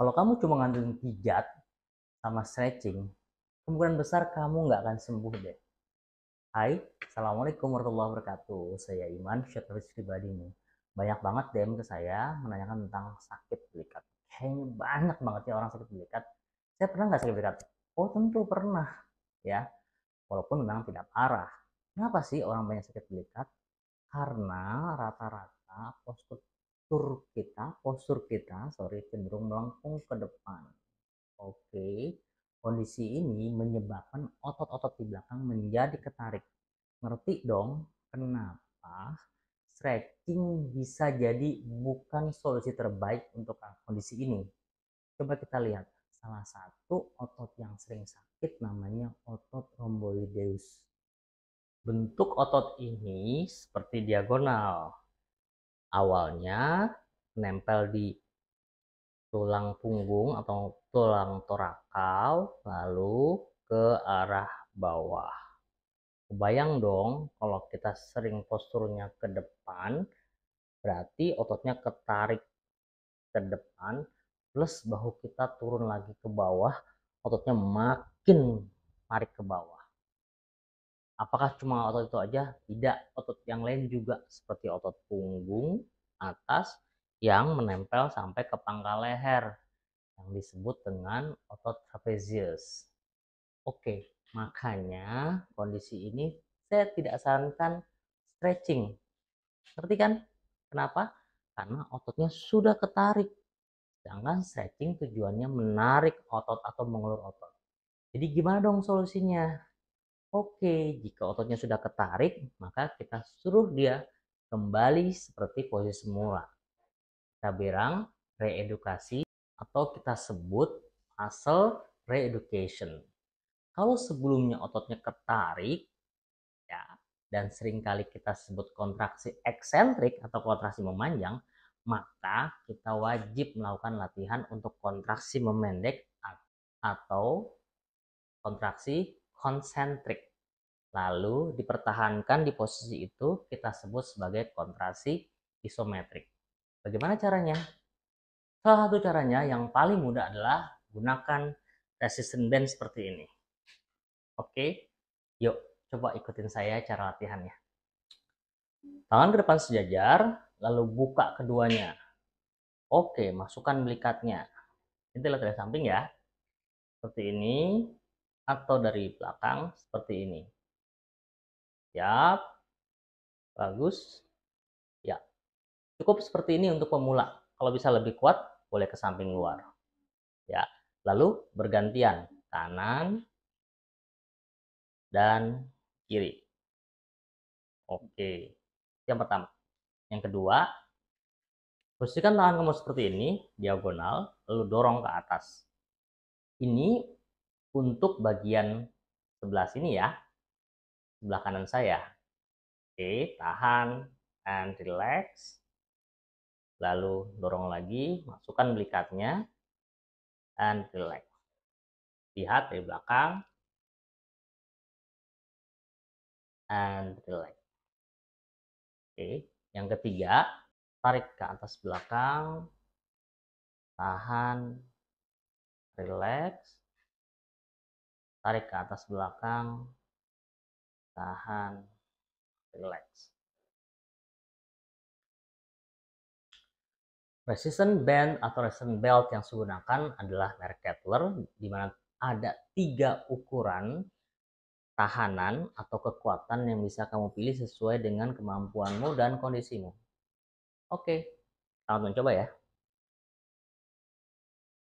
Kalau kamu cuma ngandelin pijat sama stretching, kemungkinan besar kamu nggak akan sembuh deh. Hai, Assalamualaikum warahmatullahi wabarakatuh. Saya Iman, pribadi Ini Banyak banget DM ke saya menanyakan tentang sakit belikat. Kayaknya banyak banget ya orang sakit belikat. Saya pernah nggak sakit belikat? Oh tentu pernah ya. Walaupun memang tidak parah. Kenapa sih orang banyak sakit belikat? Karena rata-rata postur postur kita, postur kita, sorry, cenderung melengkung ke depan. Oke, kondisi ini menyebabkan otot-otot di belakang menjadi ketarik. Ngerti dong kenapa stretching bisa jadi bukan solusi terbaik untuk kondisi ini? Coba kita lihat, salah satu otot yang sering sakit namanya otot rhomboideus. Bentuk otot ini seperti diagonal, awalnya nempel di tulang punggung atau tulang torakal lalu ke arah bawah. Bayang dong kalau kita sering posturnya ke depan berarti ototnya ketarik ke depan plus bahu kita turun lagi ke bawah ototnya makin tarik ke bawah. Apakah cuma otot itu aja? Tidak, otot yang lain juga seperti otot punggung atas yang menempel sampai ke pangkal leher yang disebut dengan otot trapezius. Oke, makanya kondisi ini saya tidak sarankan stretching. Ngerti kan? Kenapa? Karena ototnya sudah ketarik. Sedangkan stretching tujuannya menarik otot atau mengulur otot. Jadi gimana dong solusinya? Oke, jika ototnya sudah ketarik, maka kita suruh dia kembali seperti posisi semula. Kita bilang reedukasi atau kita sebut muscle reeducation. Kalau sebelumnya ototnya ketarik, ya, dan seringkali kita sebut kontraksi eksentrik atau kontraksi memanjang, maka kita wajib melakukan latihan untuk kontraksi memendek atau kontraksi konsentrik. Lalu dipertahankan di posisi itu kita sebut sebagai kontrasi isometrik. Bagaimana caranya? Salah satu caranya yang paling mudah adalah gunakan resisten band seperti ini. Oke, yuk coba ikutin saya cara latihannya. Tangan ke depan sejajar, lalu buka keduanya. Oke, masukkan belikatnya. Ini adalah samping ya. Seperti ini, atau dari belakang seperti ini. Siap. Bagus. Ya. Cukup seperti ini untuk pemula. Kalau bisa lebih kuat, boleh ke samping luar. Ya. Lalu bergantian kanan dan kiri. Oke. Yang pertama. Yang kedua, posisikan tangan kamu seperti ini, diagonal, lalu dorong ke atas. Ini untuk bagian sebelah sini ya, sebelah kanan saya. Oke, tahan and relax. Lalu dorong lagi, masukkan belikatnya and relax. Lihat dari belakang and relax. Oke, yang ketiga, tarik ke atas belakang, tahan, relax, tarik ke atas belakang tahan relax resistance band atau resistance belt yang saya gunakan adalah merek Kettler di mana ada tiga ukuran tahanan atau kekuatan yang bisa kamu pilih sesuai dengan kemampuanmu dan kondisimu. Oke, selamat mencoba ya.